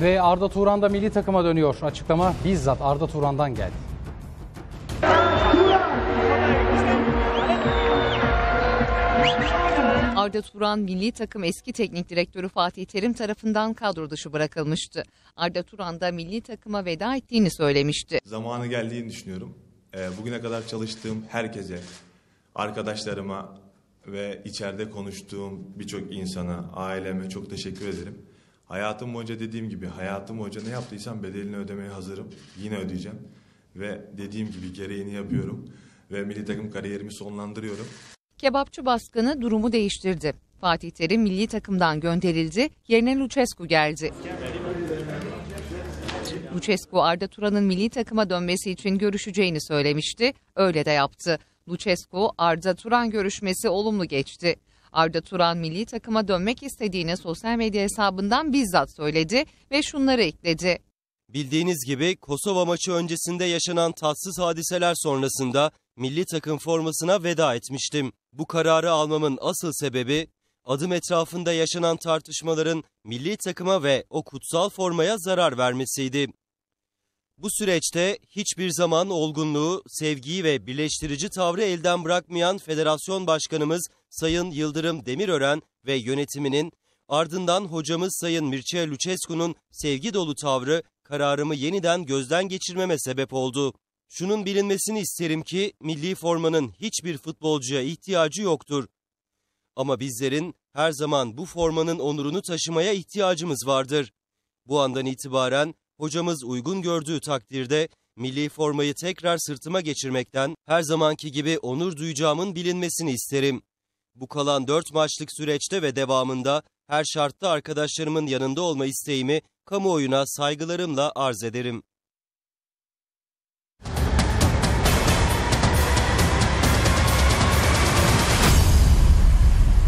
Ve Arda Turan da milli takıma dönüyor. Açıklama bizzat Arda Turan'dan geldi. Arda Turan milli takım eski teknik direktörü Fatih Terim tarafından kadro dışı bırakılmıştı. Arda Turan da milli takıma veda ettiğini söylemişti. Zamanı geldiğini düşünüyorum. Ee, bugüne kadar çalıştığım herkese, arkadaşlarıma ve içeride konuştuğum birçok insana, aileme çok teşekkür ederim. Hayatım boyunca dediğim gibi hayatım boyunca ne yaptıysam bedelini ödemeye hazırım. Yine ödeyeceğim. Ve dediğim gibi gereğini yapıyorum. Ve milli takım kariyerimi sonlandırıyorum. Kebapçı baskını durumu değiştirdi. Fatih Terim milli takımdan gönderildi. Yerine Lucescu geldi. Lucescu Arda Turan'ın milli takıma dönmesi için görüşeceğini söylemişti. Öyle de yaptı. Lucescu Arda Turan görüşmesi olumlu geçti. Arda Turan milli takıma dönmek istediğini sosyal medya hesabından bizzat söyledi ve şunları ekledi. Bildiğiniz gibi Kosova maçı öncesinde yaşanan tatsız hadiseler sonrasında milli takım formasına veda etmiştim. Bu kararı almamın asıl sebebi adım etrafında yaşanan tartışmaların milli takıma ve o kutsal formaya zarar vermesiydi. Bu süreçte hiçbir zaman olgunluğu, sevgiyi ve birleştirici tavrı elden bırakmayan Federasyon Başkanımız Sayın Yıldırım Demirören ve yönetiminin ardından hocamız Sayın Mircea Lucescu'nun sevgi dolu tavrı kararımı yeniden gözden geçirmeme sebep oldu. Şunun bilinmesini isterim ki milli formanın hiçbir futbolcuya ihtiyacı yoktur. Ama bizlerin her zaman bu formanın onurunu taşımaya ihtiyacımız vardır. Bu andan itibaren hocamız uygun gördüğü takdirde milli formayı tekrar sırtıma geçirmekten her zamanki gibi onur duyacağımın bilinmesini isterim. Bu kalan 4 maçlık süreçte ve devamında her şartta arkadaşlarımın yanında olma isteğimi kamuoyuna saygılarımla arz ederim.